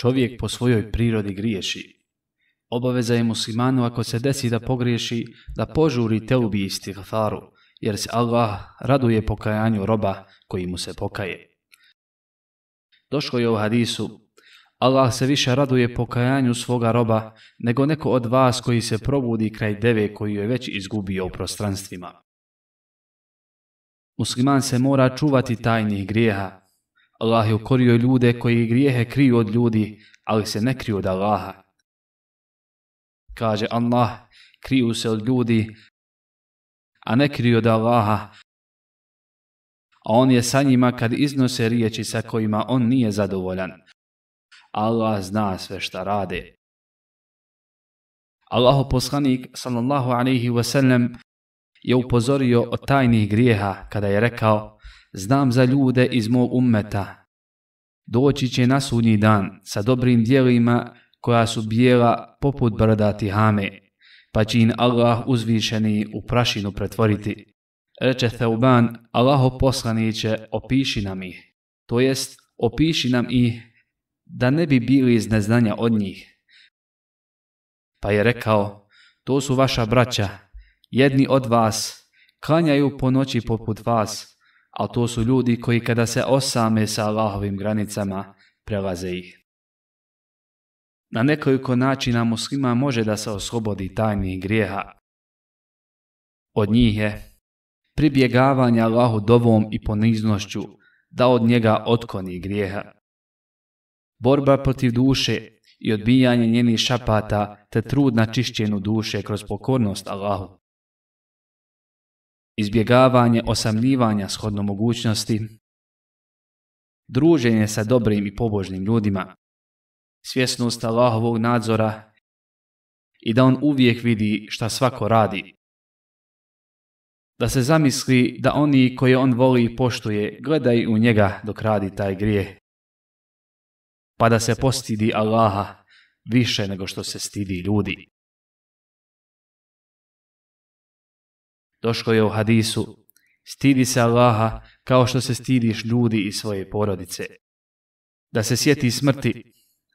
Čovjek po svojoj prirodi griješi. Obaveza je muslimanu ako se desi da pogriješi, da požuri isti istighfaru, jer se Allah raduje pokajanju roba koji mu se pokaje. Došlo je u hadisu, Allah se više raduje pokajanju svoga roba nego neko od vas koji se probudi kraj deve koju je već izgubio u prostranstvima. Musliman se mora čuvati tajnih grijeha, Allah je ukorio ljude koji grijehe kriju od ljudi, ali se ne kriju od Allaha. Kaže Allah, kriju se od ljudi, a ne kriju od Allaha, a on je sa njima kad iznose riječi sa kojima on nije zadovoljan. Allah zna sve šta rade. Allaho poslanik sallallahu alaihi wasallam je upozorio o tajnih grijeha kada je rekao Znam za ljude iz mog ummeta. Doći će na sudnji dan sa dobrim dijelima koja su bijela poput brda Tihame, pa će im Allah uzvišeni u prašinu pretvoriti. Reče Theuban, Allaho poslaniće, opiši nam ih. To jest, opiši nam ih da ne bi bili iz neznanja od njih. Pa je rekao, to su vaša braća, jedni od vas, klanjaju po noći poput vas, a to su ljudi koji kada se osame sa Allahovim granicama, prelaze ih. Na nekoliko načina muslima može da se oslobodi tajnih grijeha. Od njih je pribjegavanje Allahu dovom i poniznošću da od njega otkoni grijeha. Borba protiv duše i odbijanje njenih šapata te trud na čišćenju duše kroz pokornost Allahu izbjegavanje osamljivanja shodno mogućnosti, druženje sa dobrim i pobožnim ljudima, svjesnost Allahovog nadzora i da on uvijek vidi šta svako radi. Da se zamisli da oni koje on voli i poštuje gledaju u njega dok radi taj grijeh. Pa da se postidi Allaha više nego što se stidi ljudi. Došlo je u hadisu, stidi se Allaha kao što se stidiš ljudi i svoje porodice. Da se sjeti smrti,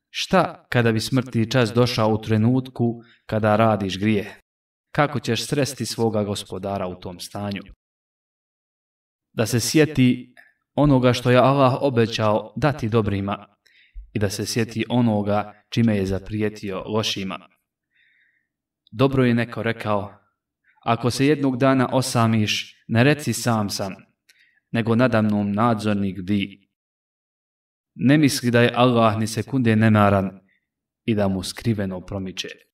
šta kada bi smrti čas došao u trenutku kada radiš grije? Kako ćeš sresti svoga gospodara u tom stanju? Da se sjeti onoga što je Allah obećao dati dobrima i da se sjeti onoga čime je zaprijetio lošima. Dobro je neko rekao, ako se jednog dana osamiš, ne reci sam sam, nego nadamnom nadzornik vi. Ne misli da je Allah ni sekunde nemaran i da mu skriveno promiče.